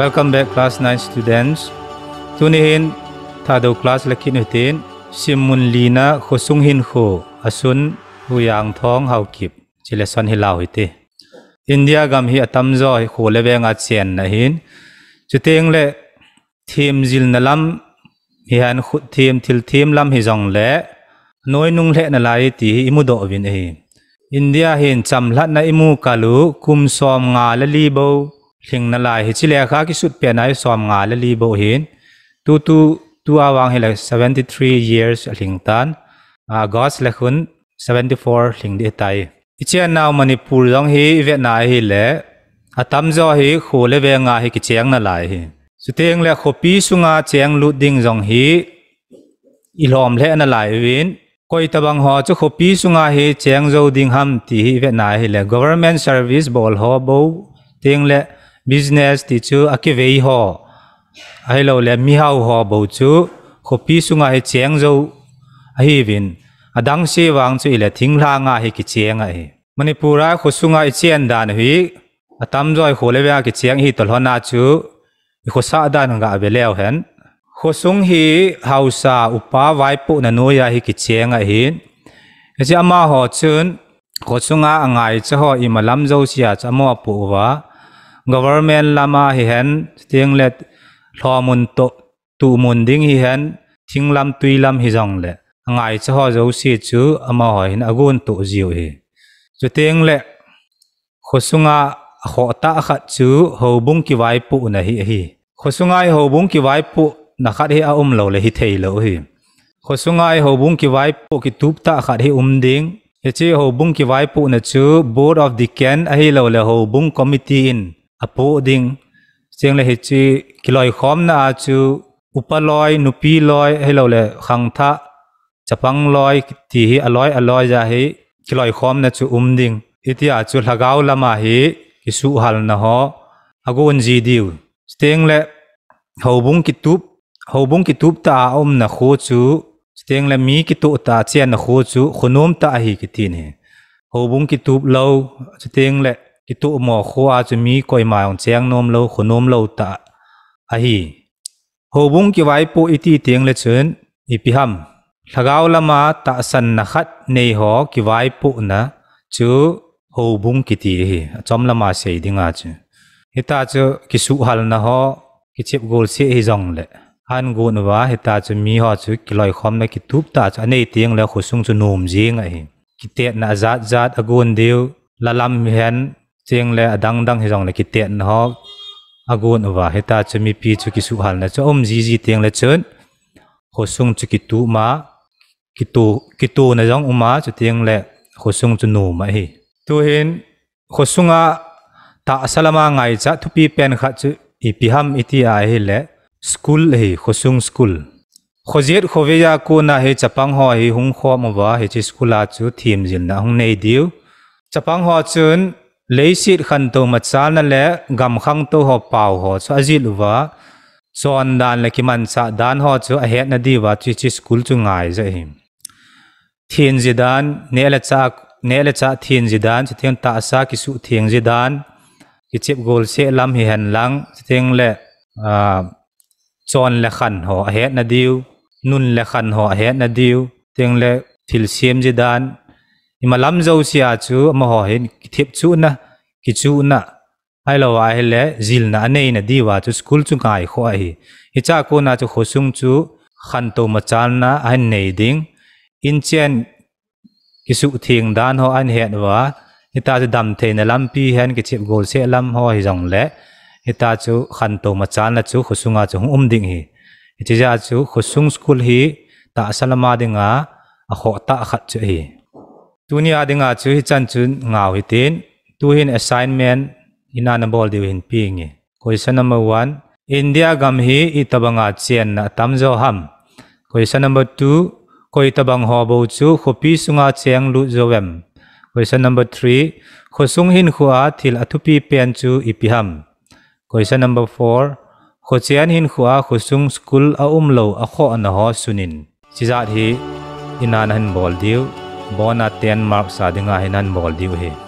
Welcome back class 9 students. Tuni hin thado class lakin hitin simun lina khosung hin kho asun huyang thong hau kip chile son hilau hiti. India gam hi atam zo hi kho le beng achen na hin chuteng le thim jil na lam hi han khut thim thil thim lam hi jong le noi nung le na lai ti imu do vin hi. India hin cham lat na imu kalu kum som nga le li bo hling na lai hi chi le kha ki sut pe nai som là le li bo hin tu tu tu awang hi le 73 years hling tan à ah, gos le khun 74 hling de tai i chen Việt manipur jong hi ve na hi le atam zo hi khu le ve nga hi ki cheng na lai hi suteng le khopi sunga cheng lu ding jong hi ilom le na lai win koi tabang ho chu khopi sunga hi cheng zo ding ham ti hi ve na hi le government service bol ho bo ting le business thì chú ti chu akivei họ, ai lo le mi họ ho bo chu khopi sunga he cheng zo a hi vin adang se wang chu là thingla nga he ki cheng a e manipura khosunga i chen dan hi atam joi kholewa ki cheng hi tolhona chu i khosa dan nga beleu hen khosung hi hausa upa vai pu na noya hi ki chiang a hin ji ama họ chun khosunga angai cho ho i malam zo sia mua pu wa government lama hi hen tiếng let lo mun to tu mun ding hi hen thing lam tui lam hi jong le ngai cho ho zo si chu ama hoi hin agun tu jiu hi chu tiếng le khosunga kho ta khat chu ho bung ki vai pu na hi hi khosungai ho bung ki vai pu na khat hi a um lo le hi thei lo hi khosungai ho bung ki vai pu ki tup ta khat hi um ding hechi ho bung ki vai pu na chu board of the can a hi lo le ho bung committee in apo ding siang le hichi kiloi khom na achu upaloi nupi loi hello le khang tha chapang loi ti hi aloi aloi ja hi kiloi khom na chu um ding iti achu lagaw lama hi kisu hal na ho agun ji diu steng le hobung kitup hobung kitup ta om na khu chu steng le mi kitu ta chen na khu chu khunum ta hi kitin he hobung kitup lo steng le itu mo khua chu mi koi ma ong cheng nom lo khunom lo ta a hi ho bung ki wai pu iti tieng le chun ipiham thagau lama ta san na khat nei ho ki wai po na chu ho bung ki ti hi chom lama sei dinga chu hita chu ki su hal na ho ki chip gol se hi jong le han gun wa hita chu mi ho chu ki loi khom na ki tup ta cha nei tieng le khusung chu nom jing a hi ki te na zat zat agun deu lalam hian cheng le adang dang hi jong le ki ten ho agun wa heta chumi pi chu ki su hal na chu om ji ji teng le chun sung chu ki tu ma ki tu ki tu na jong uma chu teng le sung chu nu ma hi tu hin khosunga ta salama ngai cha thu pi pen kha chu i pi ham iti a hi le school hi khosung school khoziet khoveya ko na he chapang ho hi hung kho ma wa he chi school a chu thim jil na hung nei diu chapang ho chun lấy xịt khăn tàu mặt xa nà lẽ gầm khăn tàu họ bảo họ cho dịt và cho anh đàn là cái màn xã đàn họ cho hẹn nà đi và chỉ chỉ school cho ngài dạy him thiên dị đàn nè là cha nè là cha thiên dị đàn cho thiên tạ xa cái sự thiên dị đàn cái chip gold sẽ làm hi hèn lăng thiên lệ à chọn là khăn họ hẹn nà điu nun là khăn họ hẹn nà điu thiên lẽ phil xiêm dị đàn nhưng mà lắm dâu xia chú mà họ hiện thiệp chú na kí chú na ai lo ai lẽ gì na anh ấy na đi vào chú school chú cái khoa hi hi cha cô na chú khổ sung chú khăn tàu mà chán na anh này đinh in chen kí sự thiền đan họ anh hẹn và hi ta chú đầm thế na lắm pi hẹn kí thiệp gol sẽ lắm họ hi dòng lẽ hi ta chú khăn tàu mà chán na chú khổ sung à chú um đinh hi hi cha chú khổ sung school hi ta salama đinh à khổ ta khát chú hi tu ni adinga chu hi chan chun ngau hi tin tu hin assignment ina na bol diu hin pingi question number 1 India gam hi itabanga chen na tamzo ham question number 2 koi tabang ho bo chu khopi sunga cheng lu zowem question number 3 khosung hin khuwa thil athupi pen chu ipiham question number 4 khochian hin khuwa khosung school a lo a kho an ho sunin chizat hi inan han bol diu bona ten mark sa dinga hinan bol diu hi